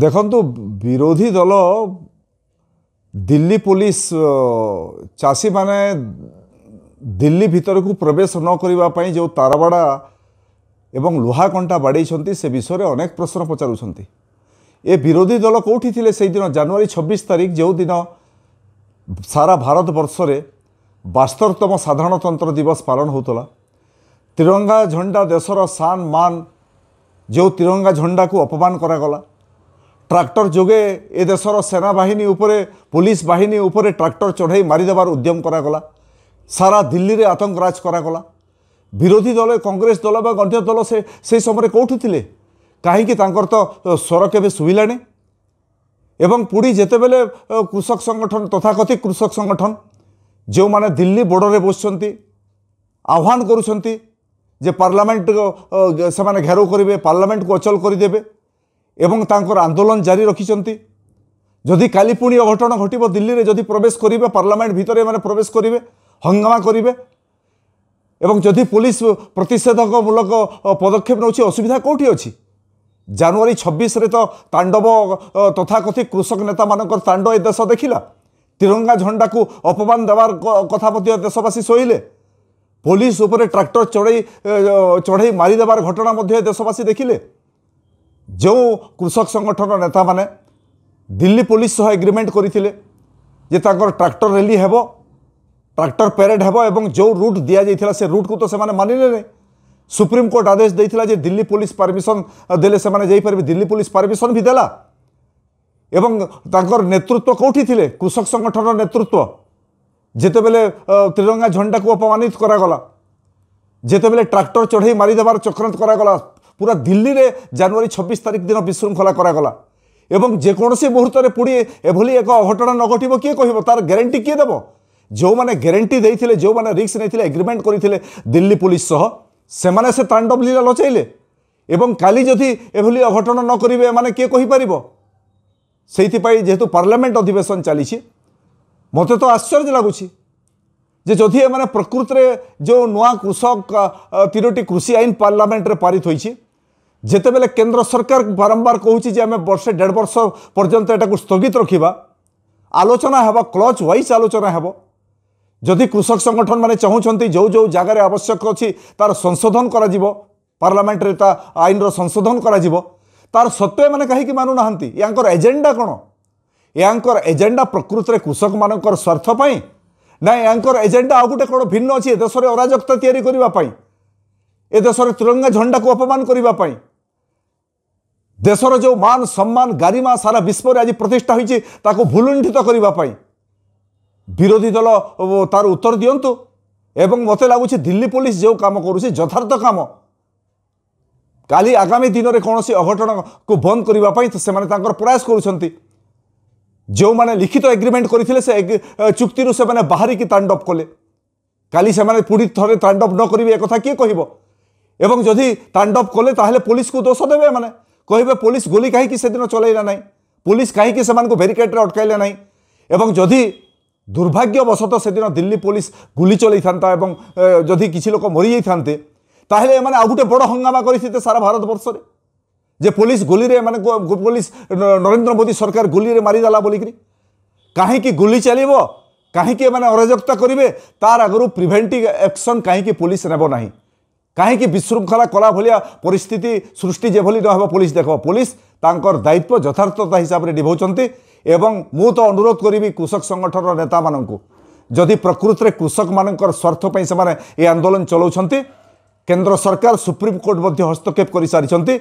ଦେଖନ୍ତୁ ବିରୋଧୀ ଦଳ ଦିଲ୍ଲୀ ପୋଲିସ ଚାଷୀମାନେ ଦିଲ୍ଲୀ ଭିତରକୁ ପ୍ରବେଶ ନ କରିବା ପାଇଁ ଯେଉଁ ତାରବାଡ଼ା ଏବଂ ଲୁହାକଣ୍ଟା ବାଡ଼େଇଛନ୍ତି ସେ ବିଷୟରେ ଅନେକ ପ୍ରଶ୍ନ ପଚାରୁଛନ୍ତି ଏ ବିରୋଧୀ ଦଳ କେଉଁଠି ଥିଲେ ସେଇଦିନ ଜାନୁଆରୀ ଛବିଶ ତାରିଖ ଯେଉଁଦିନ ସାରା ଭାରତ ବର୍ଷରେ ବାସ୍ତରତମ ସାଧାରଣତନ୍ତ୍ର ଦିବସ ପାଳନ ହେଉଥିଲା ତ୍ରିରଙ୍ଗା ଝଣ୍ଡା ଦେଶର ସାନ୍ ମାନ୍ ଯେଉଁ ତ୍ରିରଙ୍ଗା ଝଣ୍ଡାକୁ ଅପମାନ କରାଗଲା ট্রাক্টর যোগে এ দেশর সেনাবাহিনী উপরে পুলিশ বাহিনী উপরে ট্রাক্টর চড়াই মারিদেবার উদ্যম করা গলা সারা দিল্লিরে আতঙ্করাজ গলা বিরোধী দলে কংগ্রেস দল বা অন্য দল সে সেই সময় কোটি লে কাহিকি তাঁর তো স্বর কেবে শুভিলা এবং পুড়ি যেতবেলে কৃষক সংগঠন তথাকথিত কৃষক সংগঠন মানে যে মানে দিল্লি বোর্ডরে বসছেন আহ্বান করছেন যে পার্লামেন্ট সে ঘেরাও করবে পার্লামেন্ট অচল করে দেবে এবং তাঁর আন্দোলন জারি রাখি যদি কালি পুঁ অঘটন ঘটব দিল্লিরে যদি প্রবেশ করবে পার্লামেন্ট ভিতরে এমানে প্রবেশ করবে হঙ্গামা করবে এবং যদি পুলিশ প্রতিষেধকমূলক পদক্ষেপ নেଉଛି অসুবিধা কোটি অছি জানুয়ারি ছবিশে তো তাণ্ডব তথাকথিত কৃষক নেতা মান তাণ্ড এ দেশ দেখিলা তিরঙ্গা ঝণ্ডাকু অপমান দেওয়ার কথা মধ্যে দেশবাসী শোইলে পুলিশ উপরে ট্রাক্টর চড়াই চড়াই মারিদেবার ঘটনা মধ্যে দেশবাসী দেখিলে जो कृषक संगठन नेता मैंने दिल्ली पुलिस सह एग्रीमेंट करते जे ट्राक्टर रैली हे ट्राक्टर पेरेड हे और जो रूट दि जाता से रूट को तो से मानिले सुप्रीम सुप्रीमकोर्ट आदेश दे दिल्ली पुलिस परमिशन देले से दिल्ली पुलिस परमिशन भी देला एवं तांकर नेतृत्व कौटी थे कृषक संगठन नेतृत्व जितेबले तिरंगा झंडा को अपमानित करागला जितेबले ट्राक्टर चढ़ई मारिदेवार चक्रांत करागला ପୁରା ଦିଲ୍ଲୀରେ ଜାନୁଆରୀ ଛବିଶ ତାରିଖ ଦିନ ବିଶୃଙ୍ଖଳା କରାଗଲା ଏବଂ ଯେକୌଣସି ମୁହୂର୍ତ୍ତରେ ପୁଣି ଏଭଳି ଏକ ଅଘଟଣ ନ ଘଟିବ କିଏ କହିବ ତାର ଗ୍ୟାରେଣ୍ଟି କିଏ ଦେବ ଯେଉଁମାନେ ଗ୍ୟାରେଣ୍ଟି ଦେଇଥିଲେ ଯେଉଁମାନେ ରିକ୍ସ ନେଇଥିଲେ ଏଗ୍ରିମେଣ୍ଟ କରିଥିଲେ ଦିଲ୍ଲୀ ପୁଲିସ୍ ସହ ସେମାନେ ସେ ତାଣ୍ଡବ ଲୀଳା ଲଚାଇଲେ ଏବଂ କାଲି ଯଦି ଏଭଳି ଅଘଟଣ ନ କରିବେ ଏମାନେ କିଏ କହିପାରିବ ସେଇଥିପାଇଁ ଯେହେତୁ ପାର୍ଲାମେଣ୍ଟ ଅଧିବେଶନ ଚାଲିଛି ମୋତେ ତ ଆଶ୍ଚର୍ଯ୍ୟ ଲାଗୁଛି ଯେ ଯଦି ଏମାନେ ପ୍ରକୃତରେ ଯେଉଁ ନୂଆ କୃଷକ ତିରୋଟି କୃଷି ଆଇନ ପାର୍ଲାମେଣ୍ଟରେ ପାରିତ ହୋଇଛି যেতবে কেন্দ্র সরকার বারম্বার কুচি যে আমি বর্ষে দেড় বর্ষ পর্যন্ত এটা স্থগিত রাখা আলোচনা হব ক্লজ ওয়াইজ আলোচনা হব যদি কৃষক সংগঠন মানে চাহুমান যে যে জায়গায় আবশ্যক অছি তার সংশোধন করা পার্লামেন্টরে তা আইনর সংশোধন করা তার সত্ত্বে মানে কী মানু না ইয়ার এজেন্ডা কোণ ইয়ার এজেন্ডা প্রকৃতরে কৃষক মানকর স্বার্থপ্রাই না ইয়ার এজেন্ডা আউ গোটে কোণ ভিন্ন অছি এদেশের অরাজকতা তৈরি করা এদেশের তিরঙ্গা ঝণ্ডাকে অপমান করা ଦେଶର ଯେଉଁ ମାନ ସମ୍ମାନ ଗାରିମା ସାରା ବିଶ୍ୱରେ ଆଜି ପ୍ରତିଷ୍ଠା ହୋଇଛି ତାକୁ ଭୁଲୁଣ୍ଠିତ କରିବା ପାଇଁ ବିରୋଧୀ ଦଳ ତାର ଉତ୍ତର ଦିଅନ୍ତୁ ଏବଂ ମୋତେ ଲାଗୁଛି ଦିଲ୍ଲୀ ପୋଲିସ ଯେଉଁ କାମ କରୁଛି ଯଥାର୍ଥ କାମ କାଲି ଆଗାମୀ ଦିନରେ କୌଣସି ଅଘଟଣକୁ ବନ୍ଦ କରିବା ପାଇଁ ସେମାନେ ତାଙ୍କର ପ୍ରୟାସ କରୁଛନ୍ତି ଯେଉଁମାନେ ଲିଖିତ ଏଗ୍ରିମେଣ୍ଟ କରିଥିଲେ ସେ ଚୁକ୍ତିରୁ ସେମାନେ ବାହାରିକି ତାଣ୍ଡବ କଲେ କାଲି ସେମାନେ ପୁଣି ଥରେ ତାଣ୍ଡବ ନ କରିବେ ଏକଥା କିଏ କହିବ ଏବଂ ଯଦି ତାଣ୍ଡବ କଲେ ତାହେଲେ ପୋଲିସକୁ ଦୋଷ ଦେବେ ଏମାନେ କହିବେ ପୋଲିସ ଗୁଲି କାହିଁକି ସେଦିନ ଚଲାଇଲା ନାହିଁ ପୋଲିସ କାହିଁକି ସେମାନଙ୍କୁ ବ୍ୟାରିକେଡ଼ରେ ଅଟକାଇଲା ନାହିଁ ଏବଂ ଯଦି ଦୁର୍ଭାଗ୍ୟବଶତଃ ସେଦିନ ଦିଲ୍ଲୀ ପୋଲିସ ଗୁଲି ଚଲାଇଥାନ୍ତା ଏବଂ ଯଦି କିଛି ଲୋକ ମରିଯାଇଥାନ୍ତେ ତାହେଲେ ଏମାନେ ଆଉ ଗୋଟେ ବଡ଼ ହଙ୍ଗାମା କରିଥିଲେ ସାରା ଭାରତବର୍ଷରେ ଯେ ପୋଲିସ ଗୁଲିରେ ଏମାନେ ପୋଲିସ ନରେନ୍ଦ୍ର ମୋଦି ସରକାର ଗୁଲିରେ ମାରିଦେଲା ବୋଲିକିରି କାହିଁକି ଗୁଲି ଚାଲିବ କାହିଁକି ଏମାନେ ଅରାଜକତା କରିବେ ତାର ଆଗରୁ ପ୍ରିଭେଣ୍ଟିଭ୍ ଆକ୍ସନ୍ କାହିଁକି ପୋଲିସ ନେବ ନାହିଁ କାହିଁକି ବିଶୃଙ୍ଖଳା କଲା ଭଳିଆ ପରିସ୍ଥିତି ସୃଷ୍ଟି ଯେଭଳି ନ ହେବ ପୋଲିସ ଦେଖ ପୋଲିସ ତାଙ୍କର ଦାୟିତ୍ୱ ଯଥାର୍ଥତା ହିସାବରେ ନିଭାଉଛନ୍ତି ଏବଂ ମୁଁ ତ ଅନୁରୋଧ କରିବି କୃଷକ ସଂଗଠନର ନେତାମାନଙ୍କୁ ଯଦି ପ୍ରକୃତରେ କୃଷକମାନଙ୍କର ସ୍ୱାର୍ଥ ପାଇଁ ସେମାନେ ଏ ଆନ୍ଦୋଳନ ଚଲାଉଛନ୍ତି କେନ୍ଦ୍ର ସରକାର ସୁପ୍ରିମକୋର୍ଟ ମଧ୍ୟ ହସ୍ତକ୍ଷେପ କରିସାରିଛନ୍ତି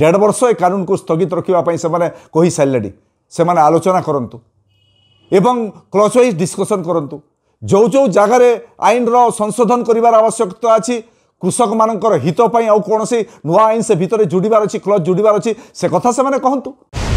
ଦେଢ଼ ବର୍ଷ ଏ କାନୁନକୁ ସ୍ଥଗିତ ରଖିବା ପାଇଁ ସେମାନେ କହିସାରିଲେଣି ସେମାନେ ଆଲୋଚନା କରନ୍ତୁ ଏବଂ କ୍ଲଚ୍ ୱାଇଜ୍ ଡିସ୍କସନ୍ କରନ୍ତୁ ଯେଉଁ ଯେଉଁ ଜାଗାରେ ଆଇନର ସଂଶୋଧନ କରିବାର ଆବଶ୍ୟକତା ଅଛି କୃଷକମାନଙ୍କର ହିତ ପାଇଁ ଆଉ କୌଣସି ନୂଆ ଆଇନ ସେ ଭିତରେ ଯୋଡ଼ିବାର ଅଛି କ୍ଲଜ୍ ଯୋଡ଼ିବାର ଅଛି ସେ କଥା ସେମାନେ କହନ୍ତୁ